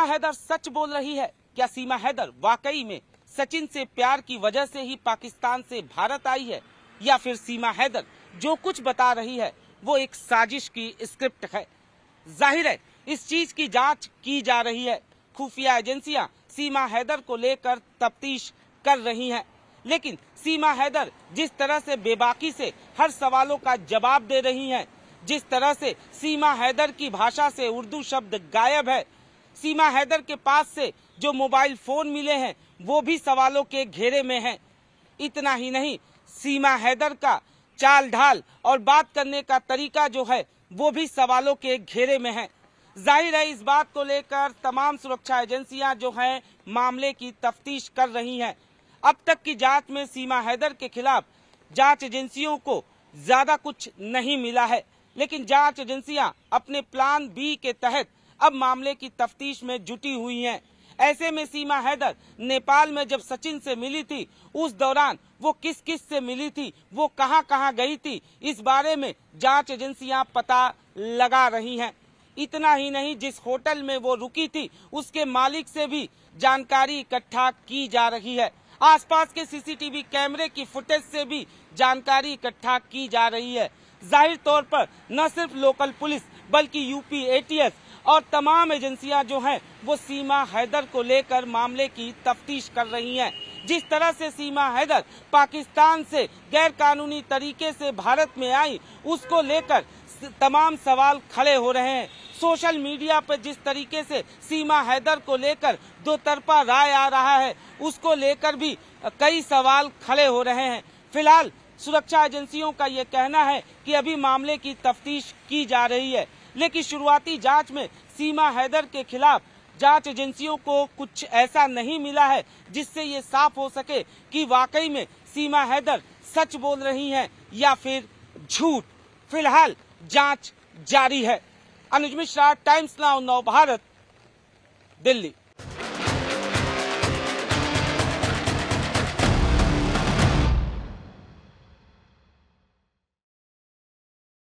सीमा हैदर सच बोल रही है क्या सीमा हैदर वाकई में सचिन से प्यार की वजह से ही पाकिस्तान से भारत आई है या फिर सीमा हैदर जो कुछ बता रही है वो एक साजिश की स्क्रिप्ट है जाहिर है इस चीज की जांच की जा रही है खुफिया एजेंसियां सीमा हैदर को लेकर तफ्तीश कर रही हैं लेकिन सीमा हैदर जिस तरह से बेबाकी से हर सवालों का जवाब दे रही हैं जिस तरह से सीमा हैदर की भाषा से उर्दू शब्द गायब है सीमा हैदर के पास से जो मोबाइल फोन मिले हैं वो भी सवालों के घेरे में हैं इतना ही नहीं सीमा हैदर का चाल ढाल और बात करने का तरीका जो है वो भी सवालों के घेरे में है जाहिर है इस बात को लेकर तमाम सुरक्षा एजेंसियां जो हैं मामले की तफ्तीश कर रही हैं अब तक की जांच में सीमा हैदर के खिलाफ जांच एजेंसियों को ज्यादा कुछ नहीं मिला है लेकिन जांच एजेंसियां अपने प्लान बी के तहत अब मामले की तफ्तीश में जुटी हुई हैं। ऐसे में सीमा हैदर नेपाल में जब सचिन से मिली थी उस दौरान वो किस किस से मिली थी वो कहां कहां गई थी इस बारे में जांच एजेंसियां पता लगा रही हैं इतना ही नहीं जिस होटल में वो रुकी थी उसके मालिक से भी जानकारी इकट्ठा की जा रही है आसपास के सीसीटीवी कैमरे की फुटेज से भी जानकारी इकट्ठा की जा रही है जाहिर तौर पर न सिर्फ लोकल पुलिस बल्कि यूपी एटीएस और तमाम एजेंसियां जो हैं वो सीमा हैदर को लेकर मामले की तफ्तीश कर रही हैं जिस तरह से सीमा हैदर पाकिस्तान से गैर कानूनी तरीके से भारत में आई उसको लेकर तमाम सवाल खड़े हो रहे हैं सोशल मीडिया पर जिस तरीके से सीमा हैदर को लेकर दो तरफा राय आ रहा है उसको लेकर भी कई सवाल खड़े हो रहे हैं फिलहाल सुरक्षा एजेंसियों का ये कहना है कि अभी मामले की तफ्तीश की जा रही है लेकिन शुरुआती जांच में सीमा हैदर के खिलाफ जांच एजेंसियों को कुछ ऐसा नहीं मिला है जिससे ये साफ हो सके कि वाकई में सीमा हैदर सच बोल रही हैं या फिर झूठ फिलहाल जांच जारी है अनुज मिश्रा टाइम्स नाउ नव भारत दिल्ली